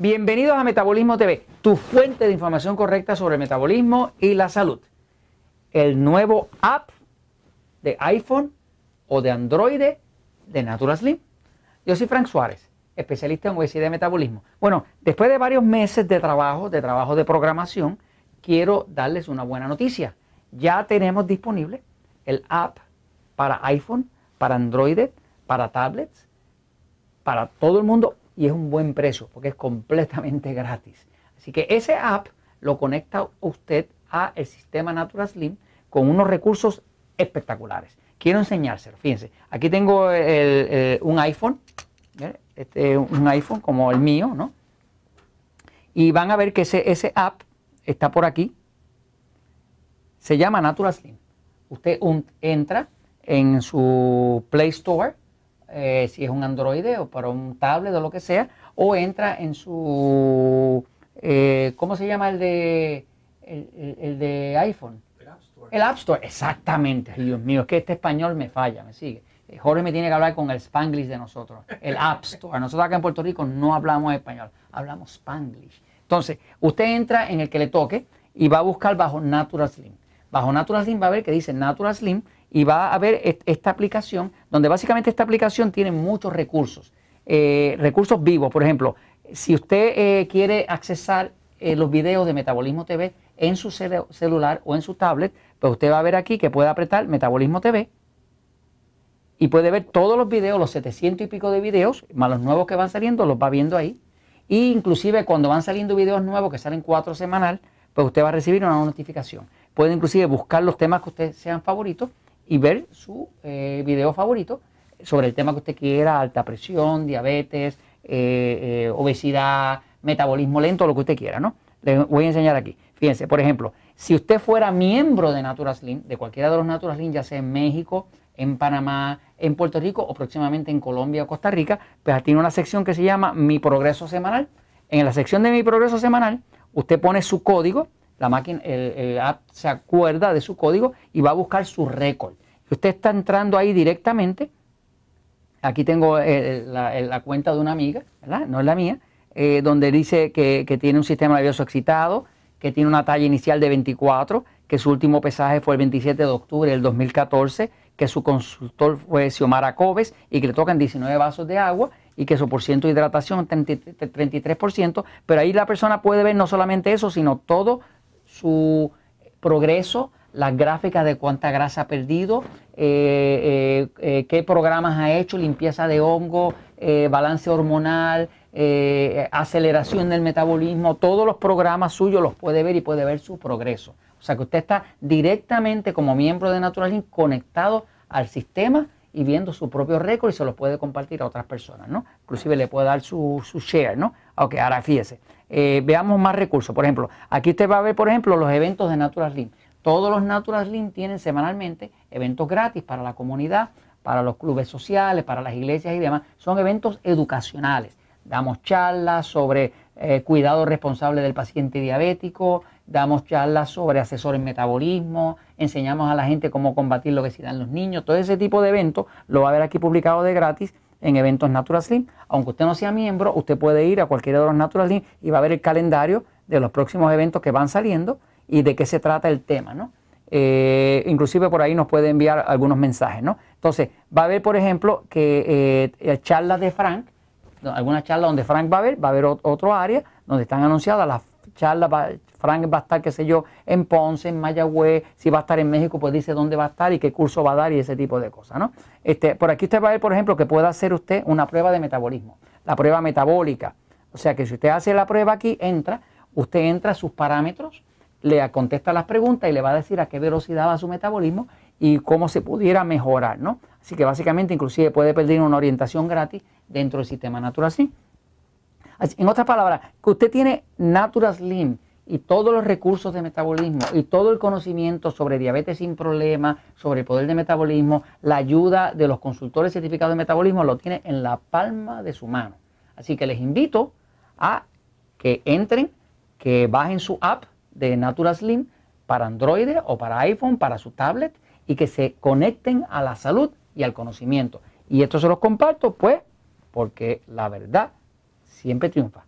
Bienvenidos a Metabolismo TV, tu fuente de información correcta sobre el metabolismo y la salud. El nuevo app de iPhone o de Android de Natural Slim. Yo soy Frank Suárez, especialista en obesidad y metabolismo. Bueno, después de varios meses de trabajo, de trabajo de programación, quiero darles una buena noticia. Ya tenemos disponible el app para iPhone, para Android, para tablets, para todo el mundo y es un buen precio porque es completamente gratis. Así que ese app lo conecta usted a el sistema Natural Slim con unos recursos espectaculares. Quiero enseñárselo, fíjense. Aquí tengo eh, un iPhone, este un iPhone como el mío, ¿no? Y van a ver que ese, app está por aquí. Se llama Natural Slim. Usted entra en su Play Store eh, si es un Android o para un tablet o lo que sea, o entra en su, eh, ¿cómo se llama el de, el, de iPhone? El App Store. El App Store, exactamente. Dios mío, es que este español me falla, me sigue. Eh, Jorge me tiene que hablar con el Spanglish de nosotros, el App Store. Nosotros acá en Puerto Rico no hablamos español, hablamos Spanglish. Entonces, usted entra en el que le toque y va a buscar bajo Natural Slim. Bajo Natural Slim va a ver que dice Natural Slim y va a ver esta aplicación, donde básicamente esta aplicación tiene muchos recursos, eh, recursos vivos, por ejemplo, si usted eh, quiere accesar eh, los videos de Metabolismo TV en su celular o en su tablet, pues usted va a ver aquí que puede apretar Metabolismo TV y puede ver todos los videos, los 700 y pico de videos, más los nuevos que van saliendo, los va viendo ahí. y e inclusive cuando van saliendo videos nuevos, que salen cuatro semanal, pues usted va a recibir una notificación. Puede inclusive buscar los temas que usted sean favoritos y ver su eh, video favorito sobre el tema que usted quiera, alta presión, diabetes, eh, eh, obesidad, metabolismo lento, lo que usted quiera, ¿no? Le voy a enseñar aquí. Fíjense, por ejemplo, si usted fuera miembro de Natura de cualquiera de los Natura ya sea en México, en Panamá, en Puerto Rico o próximamente en Colombia o Costa Rica, pues tiene una sección que se llama Mi Progreso Semanal. En la sección de Mi Progreso Semanal, usted pone su código, la máquina, el, app se acuerda de su código y va a buscar su récord. Usted está entrando ahí directamente. Aquí tengo eh, eh, la, cuenta de una amiga, ¿verdad? No es la mía, eh, donde dice que, tiene un sistema nervioso excitado, que tiene una talla inicial de 24, que su último pesaje fue el 27 de octubre del 2014, que su consultor fue Xiomara Cobes y que le tocan 19 vasos de agua y que su por ciento de hidratación 33%, pero ahí la persona puede ver no solamente eso, sino todo su progreso, las gráficas de cuánta grasa ha perdido, eh, eh, eh, qué programas ha hecho, limpieza de hongo, balance hormonal, aceleración del metabolismo, todos los programas suyos los puede ver y puede ver su progreso. O sea que usted está directamente como miembro de Naturalink conectado al sistema y viendo su propio récord y se los puede compartir a otras personas, ¿no? Inclusive le puede dar su, su share, ¿no? Aunque ahora fíjese. Eh, veamos más recursos. Por ejemplo, aquí usted va a ver, por ejemplo, los eventos de Natural link Todos los Natural Link tienen semanalmente eventos gratis para la comunidad, para los clubes sociales, para las iglesias y demás. Son eventos educacionales. Damos charlas sobre eh, cuidado responsable del paciente diabético, damos charlas sobre asesores en metabolismo, enseñamos a la gente cómo combatir lo que en los niños, todo ese tipo de eventos lo va a ver aquí publicado de gratis en eventos Natural Aunque usted no sea miembro, usted puede ir a cualquiera de los Natural y va a ver el calendario de los próximos eventos que van saliendo y de qué se trata el tema, ¿no? Eh, inclusive por ahí nos puede enviar algunos mensajes, ¿no? Entonces, va a ver por ejemplo, que eh, charlas de Frank, alguna charla donde Frank va a ver, va a haber otro área donde están anunciadas las charla, Frank va a estar, qué sé yo, en Ponce, en Mayagüez, si va a estar en México, pues dice dónde va a estar y qué curso va a dar y ese tipo de cosas, ¿no? Este, por aquí usted va a ver, por ejemplo, que puede hacer usted una prueba de metabolismo, la prueba metabólica. O sea que si usted hace la prueba aquí, entra, usted entra a sus parámetros, le contesta las preguntas y le va a decir a qué velocidad va su metabolismo y cómo se pudiera mejorar, ¿no? Así que básicamente inclusive puede pedir una orientación gratis dentro del sistema natural, en otras palabras, que usted tiene Natural Slim y todos los recursos de metabolismo y todo el conocimiento sobre diabetes sin problemas, sobre el poder de metabolismo, la ayuda de los consultores certificados de metabolismo lo tiene en la palma de su mano. Así que les invito a que entren, que bajen su app de Natural Slim para Android o para iPhone, para su tablet y que se conecten a la salud y al conocimiento. Y esto se los comparto pues porque la verdad siempre triunfa.